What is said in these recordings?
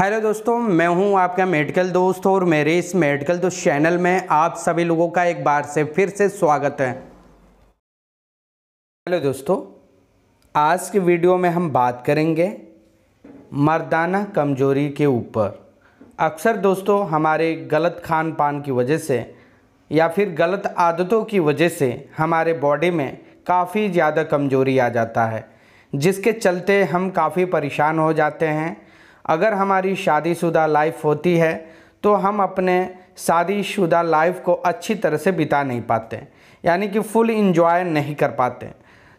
hello दोस्तों मैं हूं आपका मेडिकल दोस्त और मेरे इस मेडिकल दोस्त चैनल में आप सभी लोगों का एक बार से फिर से स्वागत है हेलो दोस्तों आज के वीडियो में हम बात करेंगे मर्दाना कमजोरी के ऊपर अक्सर दोस्तों हमारे गलत खान पान की वजह से या फिर गलत आदतों की वजह से हमारे बॉडी में काफ़ी ज़्यादा कमजोरी आ जाता है जिसके चलते हम काफ़ी परेशान हो जाते हैं अगर हमारी शादीशुदा लाइफ होती है तो हम अपने शादीशुदा लाइफ को अच्छी तरह से बिता नहीं पाते यानी कि फुल इन्जॉय नहीं कर पाते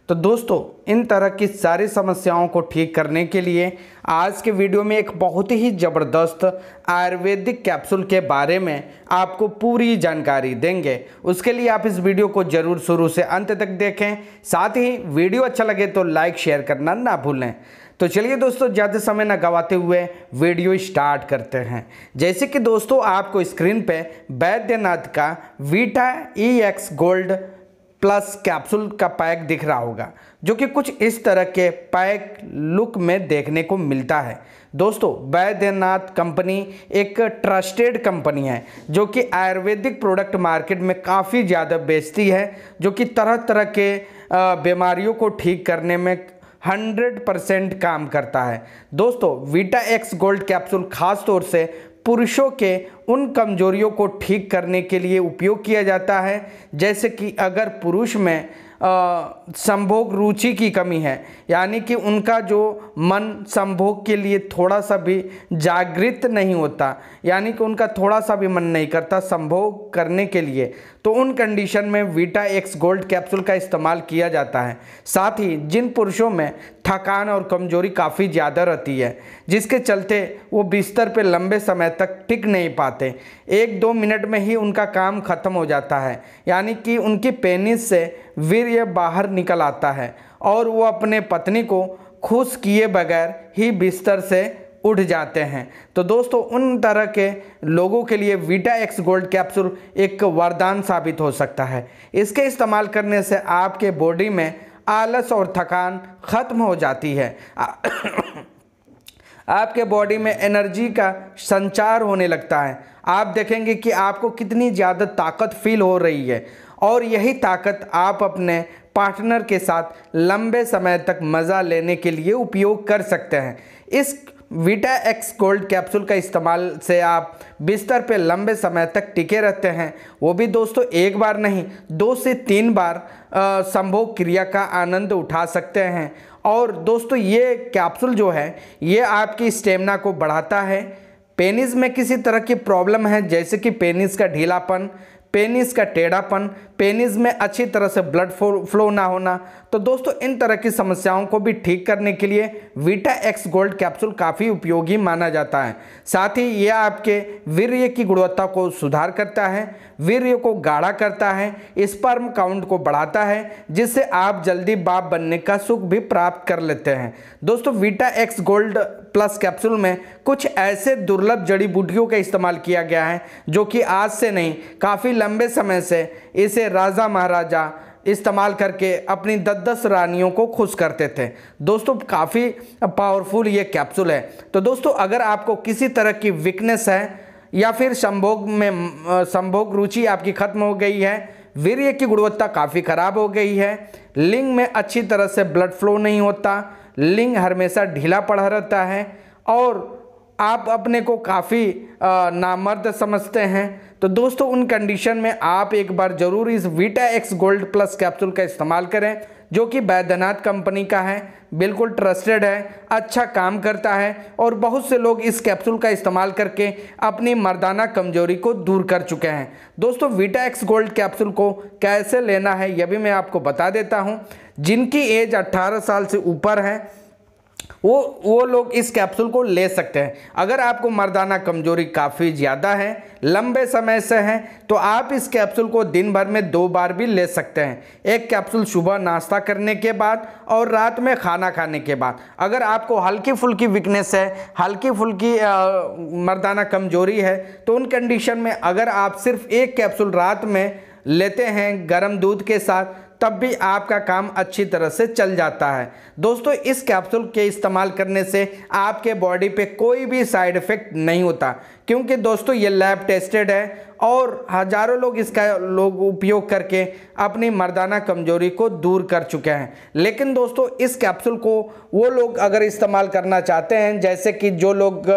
तो दोस्तों इन तरह की सारी समस्याओं को ठीक करने के लिए आज के वीडियो में एक बहुत ही ज़बरदस्त आयुर्वेदिक कैप्सूल के बारे में आपको पूरी जानकारी देंगे उसके लिए आप इस वीडियो को ज़रूर शुरू से अंत तक देखें साथ ही वीडियो अच्छा लगे तो लाइक शेयर करना ना भूलें तो चलिए दोस्तों ज़्यादा समय न गवाते हुए वीडियो स्टार्ट करते हैं जैसे कि दोस्तों आपको स्क्रीन पे वैद्यनाथ का Vita E Ex Gold Plus capsule का पैक दिख रहा होगा जो कि कुछ इस तरह के पैक लुक में देखने को मिलता है दोस्तों वैद्यनाथ कंपनी एक ट्रस्टेड कंपनी है जो कि आयुर्वेदिक प्रोडक्ट मार्केट में काफ़ी ज़्यादा बेचती है जो कि तरह तरह के बीमारियों को ठीक करने में हंड्रेड परसेंट काम करता है दोस्तों वीटा एक्स गोल्ड कैप्सूल खास तौर से पुरुषों के उन कमजोरियों को ठीक करने के लिए उपयोग किया जाता है जैसे कि अगर पुरुष में संभोग रुचि की कमी है यानी कि उनका जो मन संभोग के लिए थोड़ा सा भी जागृत नहीं होता यानी कि उनका थोड़ा सा भी मन नहीं करता संभोग करने के लिए तो उन कंडीशन में वीटा एक्स गोल्ड कैप्सूल का इस्तेमाल किया जाता है साथ ही जिन पुरुषों में थकान और कमजोरी काफ़ी ज़्यादा रहती है जिसके चलते वो बिस्तर पर लंबे समय तक टिक नहीं पाते एक दो मिनट में ही उनका काम ख़त्म हो जाता है यानी कि उनकी पेनिस से वीर बाहर निकल आता है और वो अपने पत्नी को खुश किए बगैर ही बिस्तर से उठ जाते हैं तो दोस्तों उन तरह के लोगों के लिए वीटा एक्स गोल्ड कैप्सूल एक वरदान साबित हो सकता है इसके इस्तेमाल करने से आपके बॉडी में आलस और थकान ख़त्म हो जाती है आपके बॉडी में एनर्जी का संचार होने लगता है आप देखेंगे कि आपको कितनी ज़्यादा ताकत फील हो रही है और यही ताकत आप अपने पार्टनर के साथ लंबे समय तक मज़ा लेने के लिए उपयोग कर सकते हैं इस वीटा एक्स गोल्ड कैप्सूल का इस्तेमाल से आप बिस्तर पे लंबे समय तक टिके रहते हैं वो भी दोस्तों एक बार नहीं दो से तीन बार संभोग क्रिया का आनंद उठा सकते हैं और दोस्तों ये कैप्सूल जो है ये आपकी स्टेमिना को बढ़ाता है पेनिस में किसी तरह की प्रॉब्लम है जैसे कि पेनिस का ढीलापन पेनिस का टेढ़ापन पेनिस में अच्छी तरह से ब्लड फ्लो ना होना तो दोस्तों इन तरह की समस्याओं को भी ठीक करने के लिए वीटा एक्स गोल्ड कैप्सूल काफ़ी उपयोगी माना जाता है साथ ही यह आपके वीर्य की गुणवत्ता को सुधार करता है वीर्य को गाढ़ा करता है स्पर्म काउंट को बढ़ाता है जिससे आप जल्दी बाप बनने का सुख भी प्राप्त कर लेते हैं दोस्तों Vita Ex Gold Plus capsule में कुछ ऐसे दुर्लभ जड़ी बूटियों का इस्तेमाल किया गया है जो कि आज से नहीं काफ़ी लंबे समय से इसे राजा महाराजा इस्तेमाल करके अपनी दस दस रानियों को खुश करते थे दोस्तों काफ़ी पावरफुल ये कैप्सूल है तो दोस्तों अगर आपको किसी तरह की वीकनेस है या फिर संभोग में संभोग रुचि आपकी खत्म हो गई है वीर्य की गुणवत्ता काफ़ी ख़राब हो गई है लिंग में अच्छी तरह से ब्लड फ्लो नहीं होता लिंग हमेशा ढीला पड़ा रहता है और आप अपने को काफ़ी नामर्द समझते हैं तो दोस्तों उन कंडीशन में आप एक बार ज़रूर इस Vita Ex Gold Plus capsule का इस्तेमाल करें जो कि बैद्यनाथ कंपनी का है बिल्कुल ट्रस्टेड है अच्छा काम करता है और बहुत से लोग इस कैप्सूल का इस्तेमाल करके अपनी मर्दाना कमजोरी को दूर कर चुके हैं दोस्तों वीटा एक्स गोल्ड कैप्सूल को कैसे लेना है यह भी मैं आपको बता देता हूँ जिनकी एज 18 साल से ऊपर है वो वो लोग इस कैप्सूल को ले सकते हैं अगर आपको मर्दाना कमजोरी काफ़ी ज़्यादा है लंबे समय से है तो आप इस कैप्सूल को दिन भर में दो बार भी ले सकते हैं एक कैप्सूल सुबह नाश्ता करने के बाद और रात में खाना खाने के बाद अगर आपको हल्की फुल्की वीकनेस है हल्की फुल्की मर्दाना कमजोरी है तो उन कंडीशन में अगर आप सिर्फ एक कैप्सूल रात में लेते हैं गर्म दूध के साथ तब भी आपका काम अच्छी तरह से चल जाता है दोस्तों इस कैप्सूल के इस्तेमाल करने से आपके बॉडी पे कोई भी साइड इफ़ेक्ट नहीं होता क्योंकि दोस्तों ये लैब टेस्टेड है और हजारों लोग इसका लोग उपयोग करके अपनी मर्दाना कमजोरी को दूर कर चुके हैं लेकिन दोस्तों इस कैप्सूल को वो लोग अगर इस्तेमाल करना चाहते हैं जैसे कि जो लोग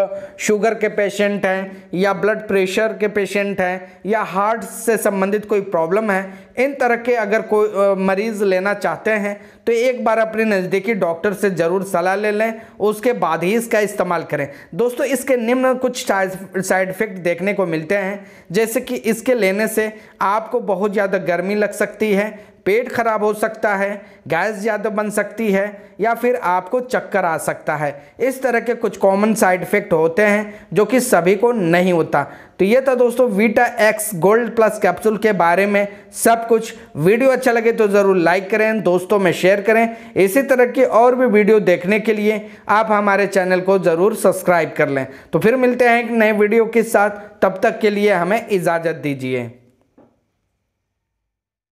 शुगर के पेशेंट हैं या ब्लड प्रेशर के पेशेंट हैं या हार्ट से संबंधित कोई प्रॉब्लम है इन तरह के अगर कोई मरीज़ लेना चाहते हैं तो एक बार अपने नज़दीकी डॉक्टर से ज़रूर सलाह ले लें उसके बाद ही इसका इस्तेमाल करें दोस्तों इसके निम्न कुछ साइड इफेक्ट देखने को मिलते हैं जैसे जैसे कि इसके लेने से आपको बहुत ज़्यादा गर्मी लग सकती है पेट खराब हो सकता है गैस ज़्यादा बन सकती है या फिर आपको चक्कर आ सकता है इस तरह के कुछ कॉमन साइड इफ़ेक्ट होते हैं जो कि सभी को नहीं होता तो ये था दोस्तों Vita Ex Gold Plus capsule के बारे में सब कुछ वीडियो अच्छा लगे तो ज़रूर लाइक करें दोस्तों में शेयर करें इसी तरह की और भी वीडियो देखने के लिए आप हमारे चैनल को ज़रूर सब्सक्राइब कर लें तो फिर मिलते हैं एक नए वीडियो के साथ तब तक के लिए हमें इजाज़त दीजिए